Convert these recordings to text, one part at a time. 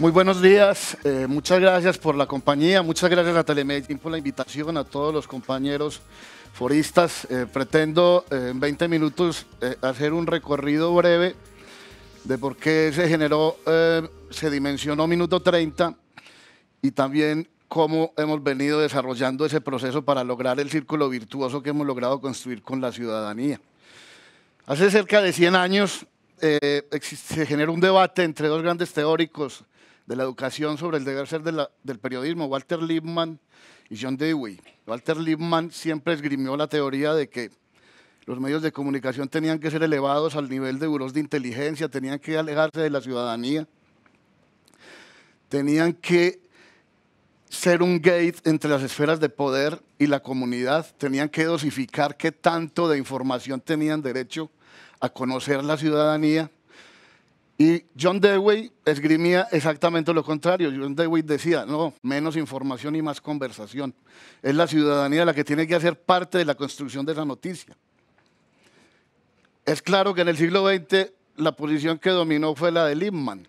Muy buenos días, eh, muchas gracias por la compañía, muchas gracias a Telemedellín por la invitación, a todos los compañeros foristas. Eh, pretendo eh, en 20 minutos hacer un recorrido breve de por qué se generó, se dimensionó minuto 30 y también cómo hemos venido desarrollando ese proceso para lograr el círculo virtuoso que hemos logrado construir con la ciudadanía. Hace cerca de 100 años se generó un debate entre dos grandes teóricos de la educación sobre el deber ser del periodismo, Walter Lippmann y John Dewey. Walter Lippmann siempre esgrimió la teoría de que los medios de comunicación tenían que ser elevados al nivel de buros de inteligencia, tenían que alejarse de la ciudadanía, tenían que ser un gate entre las esferas de poder y la comunidad, tenían que dosificar qué tanto de información tenían derecho a conocer la ciudadanía y John Dewey esgrimía exactamente lo contrario. John Dewey decía, no, menos información y más conversación. Es la ciudadanía la que tiene que hacer parte de la construcción de esa noticia. Es claro que en el siglo XX la posición que dominó fue la de Lindman.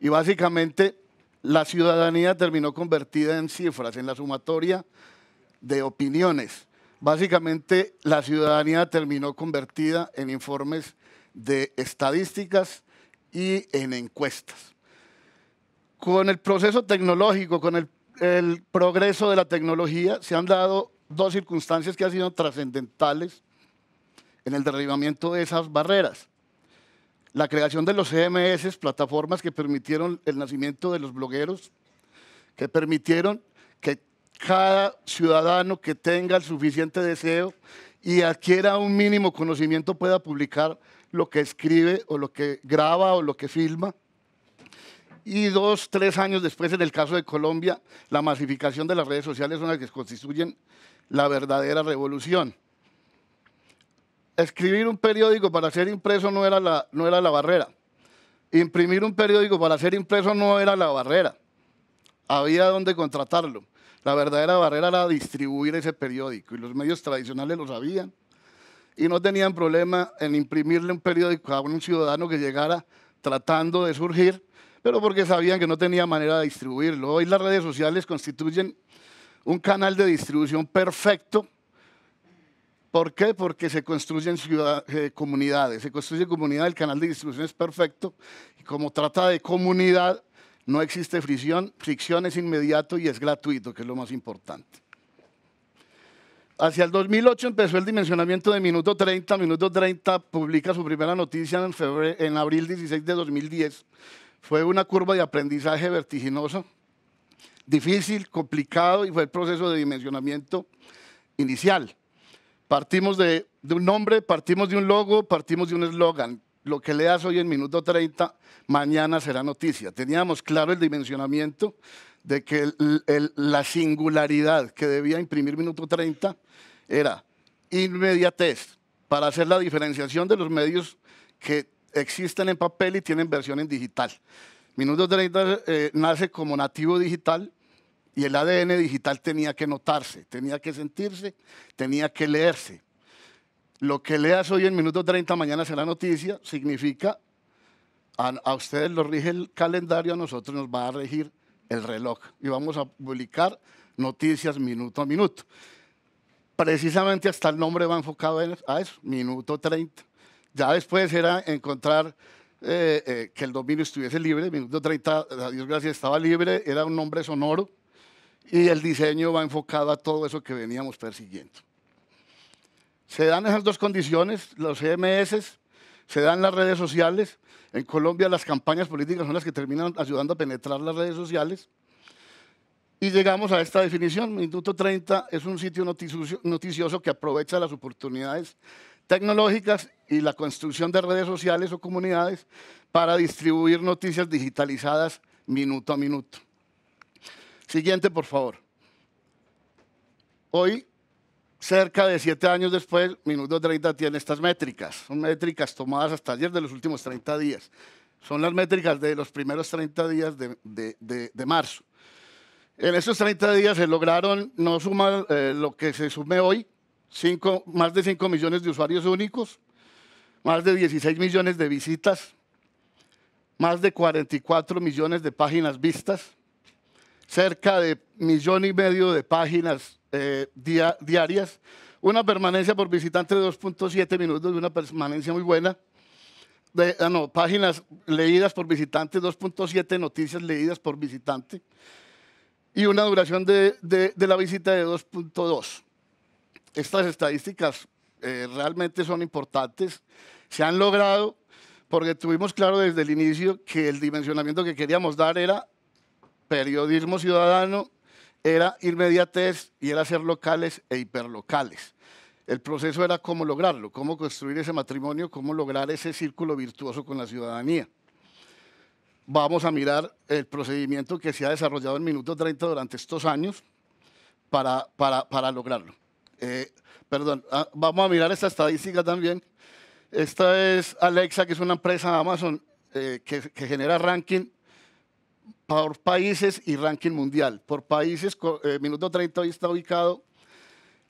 Y básicamente la ciudadanía terminó convertida en cifras, en la sumatoria de opiniones. Básicamente la ciudadanía terminó convertida en informes de estadísticas y en encuestas. Con el proceso tecnológico, con el, progreso de la tecnología, se han dado dos circunstancias que han sido trascendentales en el derribamiento de esas barreras. La creación de los CMS, plataformas que permitieron el nacimiento de los blogueros, que permitieron que cada ciudadano que tenga el suficiente deseo y adquiera un mínimo conocimiento pueda publicar lo que escribe o lo que graba o lo que filma. Y dos, tres años después, en el caso de Colombia, la masificación de las redes sociales son las que constituyen la verdadera revolución. Escribir un periódico para ser impreso no era la, no era la barrera. Imprimir un periódico para ser impreso no era la barrera. Había donde contratarlo. La verdadera barrera era distribuir ese periódico y los medios tradicionales lo sabían y no tenían problema en imprimirle un periódico a un ciudadano que llegara tratando de surgir, pero porque sabían que no tenía manera de distribuirlo. Hoy las redes sociales constituyen un canal de distribución perfecto. ¿Por qué? Porque se construyen eh, comunidades, se construye comunidad, el canal de distribución es perfecto, y como trata de comunidad, no existe fricción, fricción es inmediato y es gratuito, que es lo más importante. Hacia el 2008 empezó el dimensionamiento de Minuto 30. Minuto 30 publica su primera noticia en, en abril 16 de 2010. Fue una curva de aprendizaje vertiginosa, difícil, complicado y fue el proceso de dimensionamiento inicial. Partimos de, de un nombre, partimos de un logo, partimos de un eslogan. Lo que leas hoy en Minuto 30, mañana será noticia. Teníamos claro el dimensionamiento, de que la singularidad que debía imprimir minuto 30 era inmediatez para hacer la diferenciación de los medios que existen en papel y tienen versión en digital. Minuto 30 eh, nace como nativo digital y el ADN digital tenía que notarse, tenía que sentirse, tenía que leerse. Lo que leas hoy en minuto 30 mañana será noticia, significa a, a ustedes lo rige el calendario, a nosotros nos va a regir el reloj y vamos a publicar noticias minuto a minuto. Precisamente hasta el nombre va enfocado a eso, minuto 30. Ya después era encontrar eh, eh, que el dominio estuviese libre, minuto 30, Dios gracias, estaba libre, era un nombre sonoro y el diseño va enfocado a todo eso que veníamos persiguiendo. Se dan esas dos condiciones, los CMS se dan las redes sociales. En Colombia las campañas políticas son las que terminan ayudando a penetrar las redes sociales. Y llegamos a esta definición. Minuto 30 es un sitio noticioso que aprovecha las oportunidades tecnológicas y la construcción de redes sociales o comunidades para distribuir noticias digitalizadas minuto a minuto. Siguiente, por favor. Hoy cerca de siete años después, Minuto 30 tiene estas métricas. Son métricas tomadas hasta ayer de los últimos 30 días. Son las métricas de los primeros 30 días de, de, de, marzo. En esos 30 días se lograron, no suma eh, lo que se sume hoy, cinco, más de 5 millones de usuarios únicos, más de 16 millones de visitas, más de 44 millones de páginas vistas, cerca de millón y medio de páginas eh, diarias, una permanencia por visitante de 2.7 minutos, una permanencia muy buena. Ah, páginas leídas por visitante, 2.7 noticias leídas por visitante y una duración de, de, la visita de 2.2. Estas estadísticas eh, realmente son importantes, se han logrado porque tuvimos claro desde el inicio que el dimensionamiento que queríamos dar era periodismo ciudadano era inmediatez y era ser locales e hiperlocales. El proceso era cómo lograrlo, cómo construir ese matrimonio, cómo lograr ese círculo virtuoso con la ciudadanía. Vamos a mirar el procedimiento que se ha desarrollado en Minuto 30 durante estos años para, para, lograrlo. Eh, perdón, ah, vamos a mirar esta estadística también. Esta es Alexa, que es una empresa Amazon eh, que, que genera ranking por países y ranking mundial. Por países, eh, minuto 30 hoy está ubicado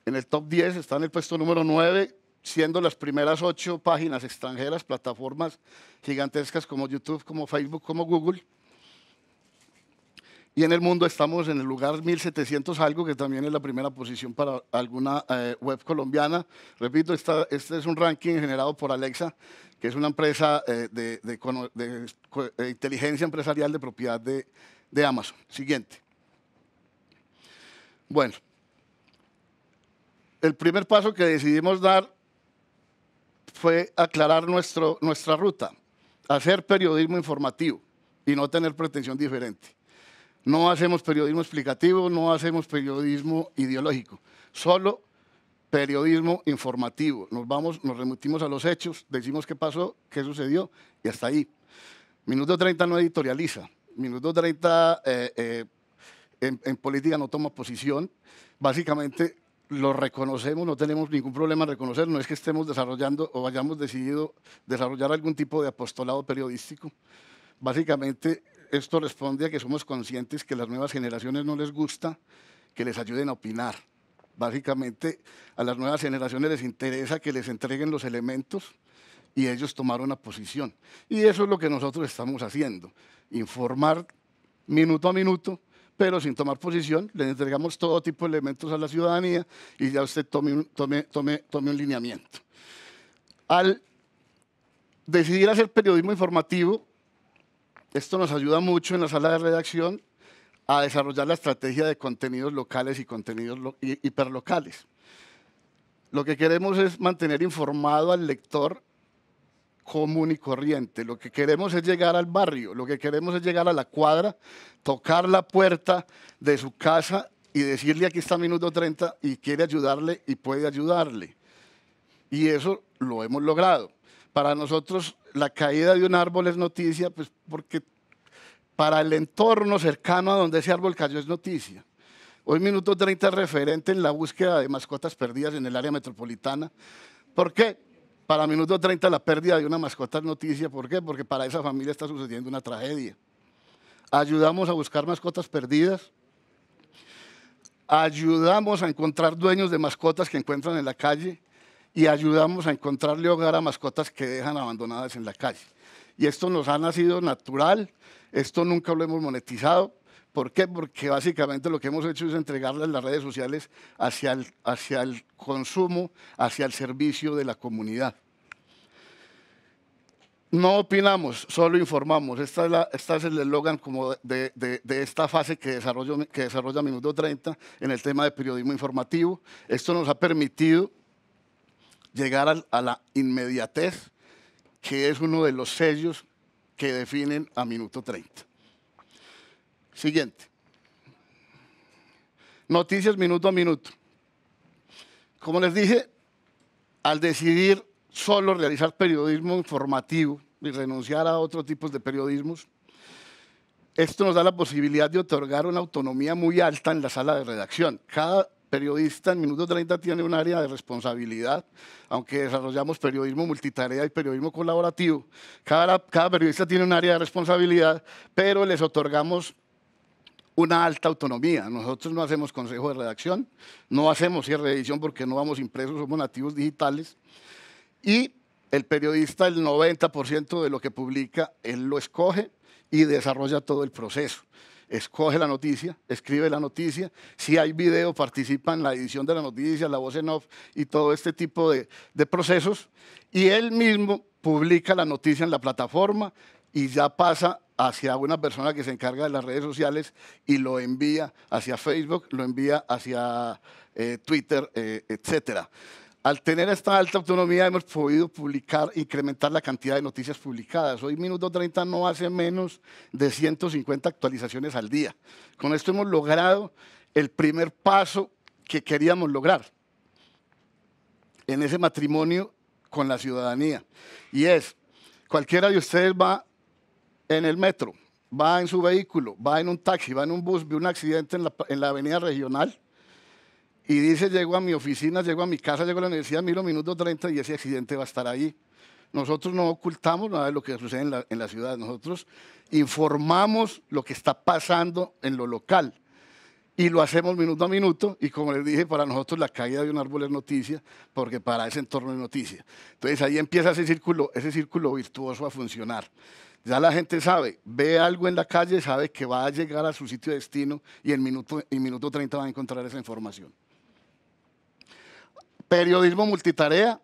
en el top 10, está en el puesto número 9, siendo las primeras ocho páginas extranjeras, plataformas gigantescas como YouTube, como Facebook, como Google. Y en el mundo estamos en el lugar 1700 algo, que también es la primera posición para alguna eh, web colombiana. Repito, este es un ranking generado por Alexa, que es una empresa eh, de, inteligencia empresarial de propiedad de, de Amazon. Siguiente. Bueno, el primer paso que decidimos dar fue aclarar nuestro, nuestra ruta, hacer periodismo informativo y no tener pretensión diferente. No hacemos periodismo explicativo, no hacemos periodismo ideológico, solo periodismo informativo. Nos vamos, nos remitimos a los hechos, decimos qué pasó, qué sucedió y hasta ahí. Minuto 30 no editorializa. Minuto 30 eh, eh, en, en política no toma posición. Básicamente lo reconocemos, no tenemos ningún problema en reconocer. no es que estemos desarrollando o hayamos decidido desarrollar algún tipo de apostolado periodístico. Básicamente esto responde a que somos conscientes que a las nuevas generaciones no les gusta que les ayuden a opinar. Básicamente, a las nuevas generaciones les interesa que les entreguen los elementos y ellos tomar una posición. Y eso es lo que nosotros estamos haciendo, informar minuto a minuto, pero sin tomar posición, les entregamos todo tipo de elementos a la ciudadanía y ya usted tome un, tome, tome, tome un lineamiento. Al decidir hacer periodismo informativo, esto nos ayuda mucho en la sala de redacción a desarrollar la estrategia de contenidos locales y contenidos hiperlocales. Lo que queremos es mantener informado al lector común y corriente. Lo que queremos es llegar al barrio, lo que queremos es llegar a la cuadra, tocar la puerta de su casa y decirle aquí está minuto 30 y quiere ayudarle y puede ayudarle. Y eso lo hemos logrado. Para nosotros la caída de un árbol es noticia, pues porque para el entorno cercano a donde ese árbol cayó es noticia. Hoy minuto 30 es referente en la búsqueda de mascotas perdidas en el área metropolitana. ¿Por qué? Para minuto 30 la pérdida de una mascota es noticia. ¿Por qué? Porque para esa familia está sucediendo una tragedia. Ayudamos a buscar mascotas perdidas. Ayudamos a encontrar dueños de mascotas que encuentran en la calle y ayudamos a encontrarle hogar a mascotas que dejan abandonadas en la calle. Y esto nos ha nacido natural, esto nunca lo hemos monetizado. ¿Por qué? Porque básicamente lo que hemos hecho es entregarle las redes sociales hacia el, hacia el consumo, hacia el servicio de la comunidad. No opinamos, solo informamos. Esta es este es el eslogan como de, de, esta fase que, desarrollo, que desarrolla Minuto 30 en el tema de periodismo informativo. Esto nos ha permitido llegar a, la inmediatez, que es uno de los sellos que definen a minuto 30. Siguiente. Noticias minuto a minuto. Como les dije, al decidir solo realizar periodismo informativo y renunciar a otros tipos de periodismos, esto nos da la posibilidad de otorgar una autonomía muy alta en la sala de redacción. Cada periodista en Minuto 30 tiene un área de responsabilidad, aunque desarrollamos periodismo multitarea y periodismo colaborativo. Cada, cada periodista tiene un área de responsabilidad, pero les otorgamos una alta autonomía. Nosotros no hacemos consejo de redacción, no hacemos cierre de edición porque no vamos impresos, somos nativos digitales. Y el periodista, el 90% de lo que publica, él lo escoge y desarrolla todo el proceso escoge la noticia, escribe la noticia, si hay video participa en la edición de la noticia, la voz en off y todo este tipo de, procesos. Y él mismo publica la noticia en la plataforma y ya pasa hacia una persona que se encarga de las redes sociales y lo envía hacia Facebook, lo envía hacia eh, Twitter, eh, etcétera. Al tener esta alta autonomía hemos podido publicar, incrementar la cantidad de noticias publicadas. Hoy Minuto 30 no hace menos de 150 actualizaciones al día. Con esto hemos logrado el primer paso que queríamos lograr en ese matrimonio con la ciudadanía. Y es, cualquiera de ustedes va en el metro, va en su vehículo, va en un taxi, va en un bus, ve un accidente en la, en la avenida regional y dice, llego a mi oficina, llego a mi casa, llego a la universidad, miro minuto 30 y ese accidente va a estar ahí. Nosotros no ocultamos nada de lo que sucede en la, ciudad, nosotros informamos lo que está pasando en lo local y lo hacemos minuto a minuto y como les dije, para nosotros la caída de un árbol es noticia, porque para ese entorno es noticia. Entonces ahí empieza ese círculo, ese círculo virtuoso a funcionar. Ya la gente sabe, ve algo en la calle, sabe que va a llegar a su sitio de destino y en minuto, en minuto 30 va a encontrar esa información. Periodismo multitarea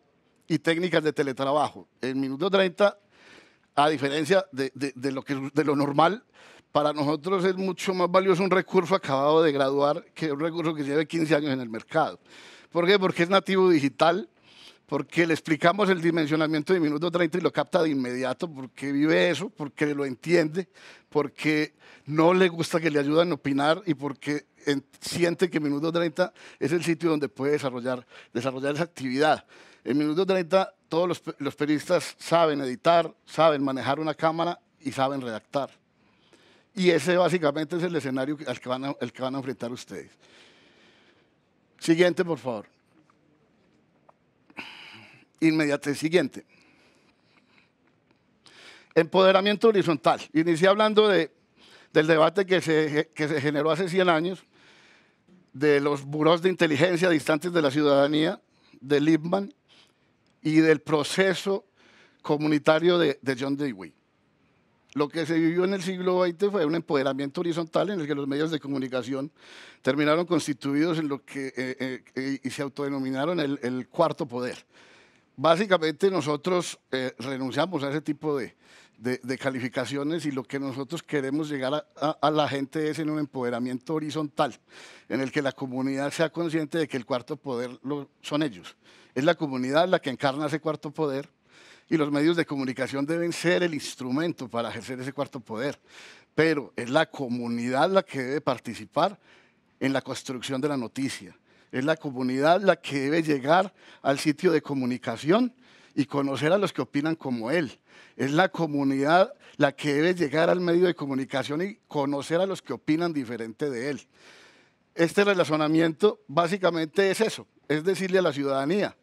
y técnicas de teletrabajo. En minuto 30, a diferencia de, lo, de lo normal, para nosotros es mucho más valioso un recurso acabado de graduar que un recurso que lleve 15 años en el mercado. ¿Por qué? Porque es nativo digital, porque le explicamos el dimensionamiento de minuto 30 y lo capta de inmediato porque vive eso, porque lo entiende, porque no le gusta que le ayuden a opinar y porque siente que minuto 30 es el sitio donde puede desarrollar, desarrollar esa actividad. En minuto 30 todos los, periodistas saben editar, saben manejar una cámara y saben redactar. Y ese básicamente es el escenario al que van al que van a enfrentar ustedes. Siguiente, por favor el siguiente. Empoderamiento horizontal. Inicié hablando de, del debate que se, que se generó hace 100 años, de los buros de inteligencia distantes de la ciudadanía, de Lipman y del proceso comunitario de, John Dewey. Lo que se vivió en el siglo XX fue un empoderamiento horizontal en el que los medios de comunicación terminaron constituidos en lo que eh, eh, eh, y se autodenominaron el, el cuarto poder básicamente nosotros eh, renunciamos a ese tipo de, calificaciones y lo que nosotros queremos llegar a, la gente es en un empoderamiento horizontal, en el que la comunidad sea consciente de que el cuarto poder son ellos. Es la comunidad la que encarna ese cuarto poder y los medios de comunicación deben ser el instrumento para ejercer ese cuarto poder, pero es la comunidad la que debe participar en la construcción de la noticia es la comunidad la que debe llegar al sitio de comunicación y conocer a los que opinan como él. Es la comunidad la que debe llegar al medio de comunicación y conocer a los que opinan diferente de él. Este relacionamiento básicamente es eso, es decirle a la ciudadanía,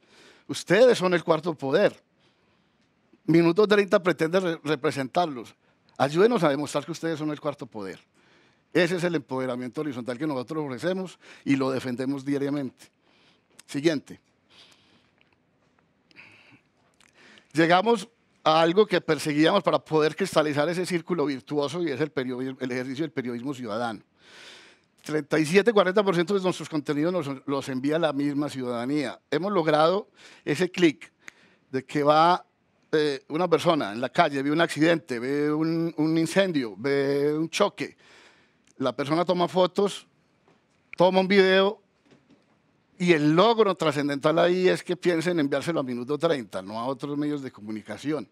ustedes son el cuarto poder. Minuto 30 pretende representarlos. Ayúdenos a demostrar que ustedes son el cuarto poder. Ese es el empoderamiento horizontal que nosotros ofrecemos y lo defendemos diariamente. Siguiente. Llegamos a algo que perseguíamos para poder cristalizar ese círculo virtuoso y es el, ejercicio del periodismo ciudadano. 37-40% de nuestros contenidos los, envía la misma ciudadanía. Hemos logrado ese clic de que va eh, una persona en la calle, ve un accidente, ve un incendio, ve un choque, la persona toma fotos, toma un video y el logro trascendental ahí es que piensen enviárselo a minuto 30, no a otros medios de comunicación.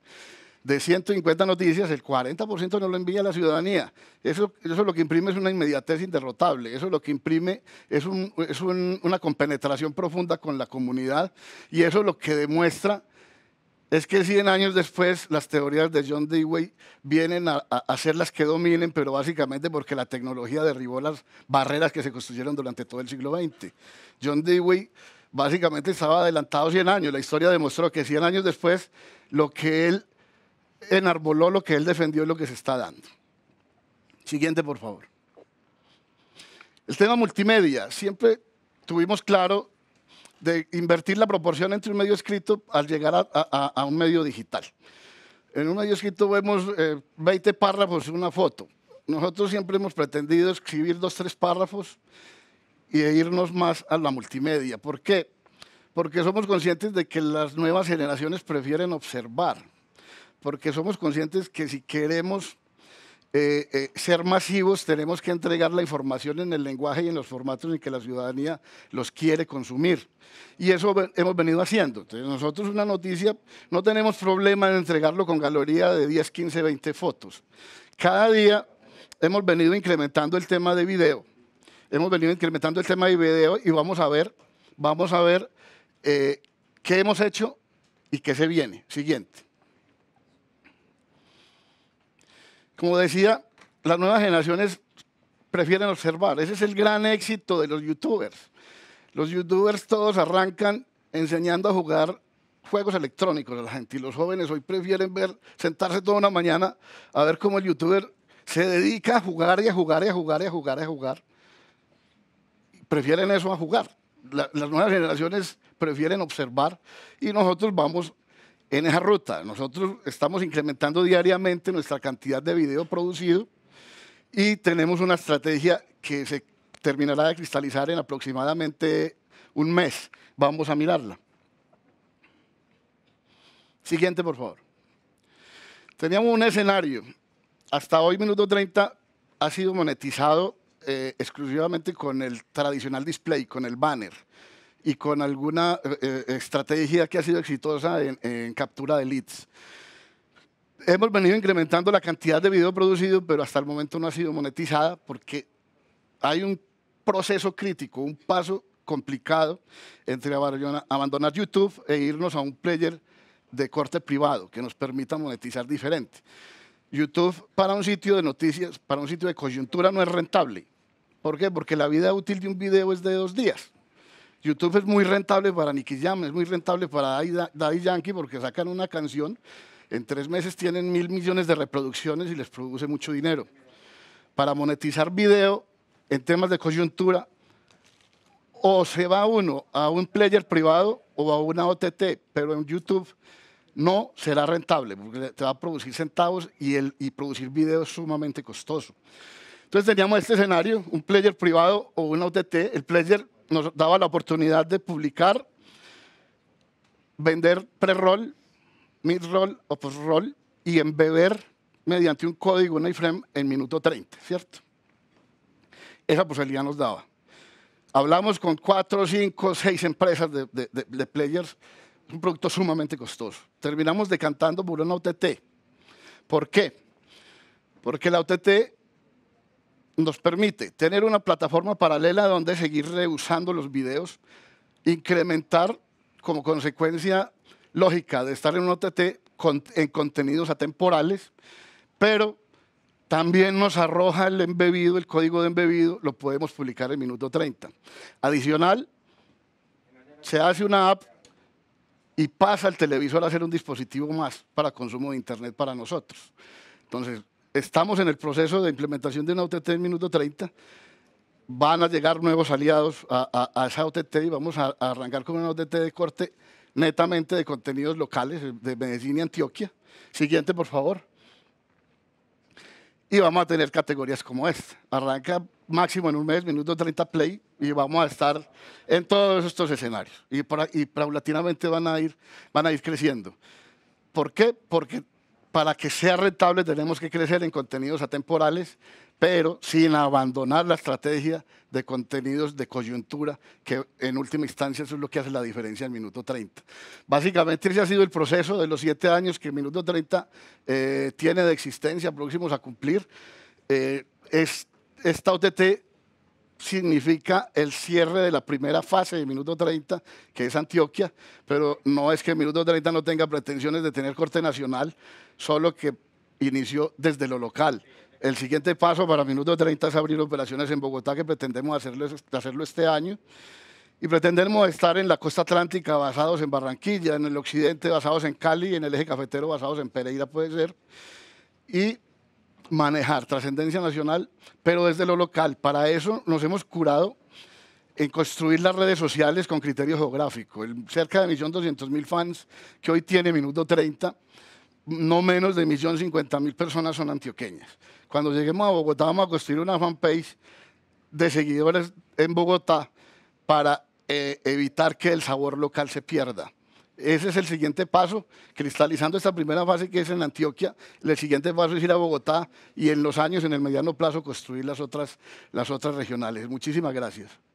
De 150 noticias, el 40% no lo envía a la ciudadanía. Eso, eso lo que imprime es una inmediatez inderrotable. Eso lo que imprime es, una compenetración profunda con la comunidad. Y eso es lo que demuestra es que 100 años después las teorías de John Dewey vienen a, ser las que dominen, pero básicamente porque la tecnología derribó las barreras que se construyeron durante todo el siglo XX. John Dewey básicamente estaba adelantado 100 años. La historia demostró que 100 años después lo que él enarboló, lo que él defendió es lo que se está dando. Siguiente, por favor. El tema multimedia. Siempre tuvimos claro de invertir la proporción entre un medio escrito al llegar a, un medio digital. En un medio escrito vemos 20 eh, párrafos y una foto. Nosotros siempre hemos pretendido escribir dos, tres párrafos y irnos más a la multimedia. ¿Por qué? Porque somos conscientes de que las nuevas generaciones prefieren observar, porque somos conscientes que si queremos eh, eh, ser masivos, tenemos que entregar la información en el lenguaje y en los formatos en que la ciudadanía los quiere consumir. Y eso hemos venido haciendo. Entonces, nosotros una noticia, no tenemos problema en entregarlo con galería de 10, 15, 20 fotos. Cada día hemos venido incrementando el tema de video. Hemos venido incrementando el tema de video y vamos a ver, vamos a ver eh, qué hemos hecho y qué se viene. Siguiente. como decía, las nuevas generaciones prefieren observar. Ese es el gran éxito de los youtubers. Los youtubers todos arrancan enseñando a jugar juegos electrónicos a la gente. Y los jóvenes hoy prefieren ver, sentarse toda una mañana a ver cómo el youtuber se dedica a jugar y a jugar y a jugar y a jugar y a jugar. Prefieren eso a jugar. las nuevas generaciones prefieren observar y nosotros vamos en esa ruta. Nosotros estamos incrementando diariamente nuestra cantidad de video producido y tenemos una estrategia que se terminará de cristalizar en aproximadamente un mes. Vamos a mirarla. Siguiente, por favor. Teníamos un escenario. Hasta hoy, minuto 30, ha sido monetizado eh, exclusivamente con el tradicional display, con el banner y con alguna eh, eh, estrategia que ha sido exitosa en, en captura de leads. Hemos venido incrementando la cantidad de video producido, pero hasta el momento no ha sido monetizada porque hay un proceso crítico, un paso complicado entre abandonar YouTube e irnos a un player de corte privado que nos permita monetizar diferente. YouTube para un sitio de noticias, para un sitio de coyuntura no es rentable. ¿Por qué? Porque la vida útil de un video es de dos días. YouTube es muy rentable para Nicky Jam, es muy rentable para David Yankee porque sacan una canción, en tres meses tienen mil millones de reproducciones y les produce mucho dinero. Para monetizar video en temas de coyuntura, o se va uno a un player privado o a una OTT, pero en YouTube no será rentable porque te va a producir centavos y, el, y producir video es sumamente costoso. Entonces teníamos este escenario, un player privado o una OTT. El player nos daba la oportunidad de publicar, vender pre-roll, mid-roll o post-roll y embeber mediante un código, un iframe en minuto 30, ¿cierto? Esa posibilidad nos daba. Hablamos con cuatro, cinco, seis empresas de, players, un producto sumamente costoso. Terminamos decantando por una OTT. ¿Por qué? Porque la OTT nos permite tener una plataforma paralela donde seguir reusando los videos, incrementar como consecuencia lógica de estar en un OTT en contenidos atemporales, pero también nos arroja el embebido, el código de embebido, lo podemos publicar en minuto 30. Adicional, se hace una app y pasa el televisor a ser un dispositivo más para consumo de Internet para nosotros. Entonces, estamos en el proceso de implementación de una OTT en minuto 30. Van a llegar nuevos aliados a, esa OTT y vamos a, arrancar con una OTT de corte netamente de contenidos locales eh, de Medellín y Antioquia. Siguiente, por favor. Y vamos a tener categorías como esta. Arranca máximo en un mes, minuto 30 play, y vamos a estar en todos estos escenarios. Y, y paulatinamente van a, ir, van a ir creciendo. ¿Por qué? Porque para que sea rentable tenemos que crecer en contenidos atemporales, pero sin abandonar la estrategia de contenidos de coyuntura, que en última instancia eso es lo que hace la diferencia en minuto 30. Básicamente ese ha sido el proceso de los siete años que minuto 30 eh, tiene de existencia, próximos a cumplir. Eh, es, esta OTT significa el cierre de la primera fase de minuto 30, que es Antioquia, pero no es que minuto 30 no tenga pretensiones de tener corte nacional, solo que inició desde lo local. El siguiente paso para minuto 30 es abrir operaciones en Bogotá, que pretendemos hacerlo, hacerlo este año. Y pretendemos estar en la costa atlántica basados en Barranquilla, en el occidente basados en Cali, en el eje cafetero basados en Pereira, puede ser. Y manejar trascendencia nacional, pero desde lo local. Para eso nos hemos curado en construir las redes sociales con criterio geográfico. El cerca de 1.200.000 fans que hoy tiene Minuto 30, no menos de 1.050.000 personas son antioqueñas. Cuando lleguemos a Bogotá vamos a construir una fanpage de seguidores en Bogotá para eh, evitar que el sabor local se pierda. Ese es el siguiente paso, cristalizando esta primera fase que es en Antioquia. El siguiente paso es ir a Bogotá y en los años, en el mediano plazo, construir las otras, las otras regionales. Muchísimas gracias.